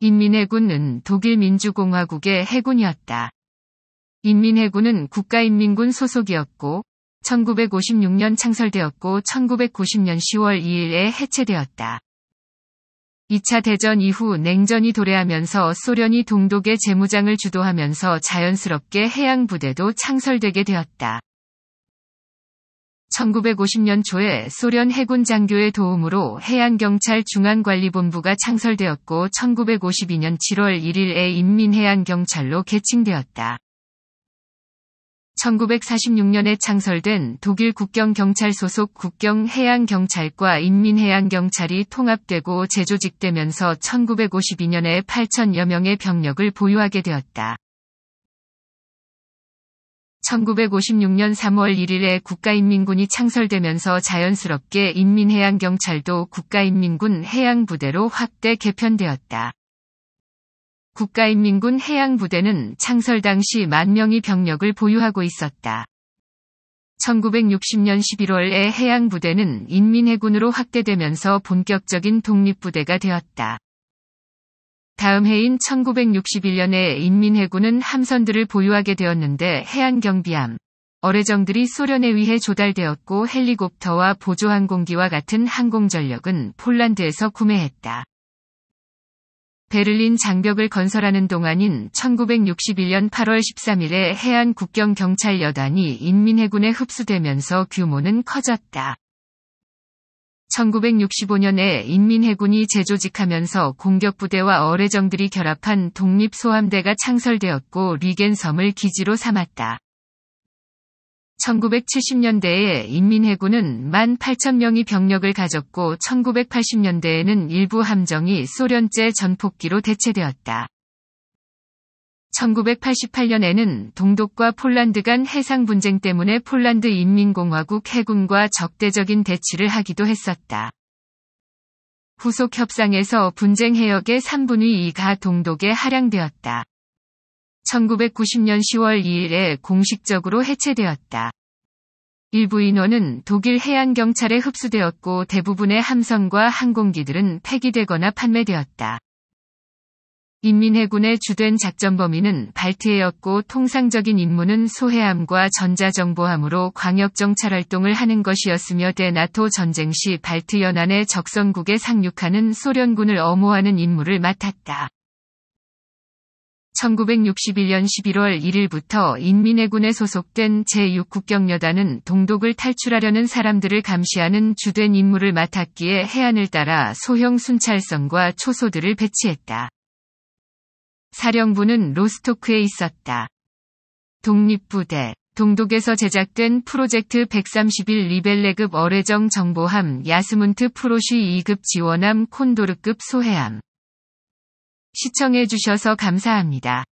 인민해군은 독일 민주공화국의 해군이었다. 인민해군은 국가인민군 소속이었고 1956년 창설되었고 1990년 10월 2일에 해체되었다. 2차 대전 이후 냉전이 도래하면서 소련이 동독의 재무장을 주도하면서 자연스럽게 해양부대도 창설되게 되었다. 1950년 초에 소련 해군 장교의 도움으로 해양경찰 중앙관리본부가 창설되었고 1952년 7월 1일에 인민해양경찰로 개칭되었다. 1946년에 창설된 독일 국경경찰 소속 국경해양경찰과 인민해양경찰이 통합되고 재조직되면서 1952년에 8천여 명의 병력을 보유하게 되었다. 1956년 3월 1일에 국가인민군이 창설되면서 자연스럽게 인민해양경찰도 국가인민군 해양부대로 확대 개편되었다. 국가인민군 해양부대는 창설 당시 만 명의 병력을 보유하고 있었다. 1960년 11월에 해양부대는 인민해군으로 확대되면서 본격적인 독립부대가 되었다. 다음 해인 1961년에 인민해군은 함선들을 보유하게 되었는데 해안경비함, 어뢰정들이 소련에 의해 조달되었고 헬리콥터와 보조항공기와 같은 항공전력은 폴란드에서 구매했다. 베를린 장벽을 건설하는 동안인 1961년 8월 13일에 해안 국경 경찰 여단이 인민해군에 흡수되면서 규모는 커졌다. 1965년에 인민해군이 재조직하면서 공격부대와 어뢰정들이 결합한 독립소함대가 창설되었고 리겐섬을 기지로 삼았다. 1970년대에 인민해군은 18,000명이 병력을 가졌고 1980년대에는 일부 함정이 소련제 전폭기로 대체되었다. 1988년에는 동독과 폴란드 간 해상 분쟁 때문에 폴란드 인민공화국 해군과 적대적인 대치를 하기도 했었다. 후속 협상에서 분쟁 해역의 3분의 2가 동독에 할양되었다. 1990년 10월 2일에 공식적으로 해체되었다. 일부 인원은 독일 해양경찰에 흡수되었고 대부분의 함선과 항공기들은 폐기되거나 판매되었다. 인민해군의 주된 작전 범위는 발트해였고 통상적인 임무는 소해함과 전자정보함으로 광역정찰 활동을 하는 것이었으며 대나토 전쟁 시 발트 연안의 적선국에 상륙하는 소련군을 엄호하는 임무를 맡았다. 1961년 11월 1일부터 인민해군에 소속된 제6국경여단은 동독을 탈출하려는 사람들을 감시하는 주된 임무를 맡았기에 해안을 따라 소형 순찰선과 초소들을 배치했다. 사령부는 로스토크에 있었다. 독립부대, 동독에서 제작된 프로젝트 131 리벨레급 어뢰정 정보함 야스문트 프로쉬 2급 지원함 콘도르급 소해함. 시청해주셔서 감사합니다.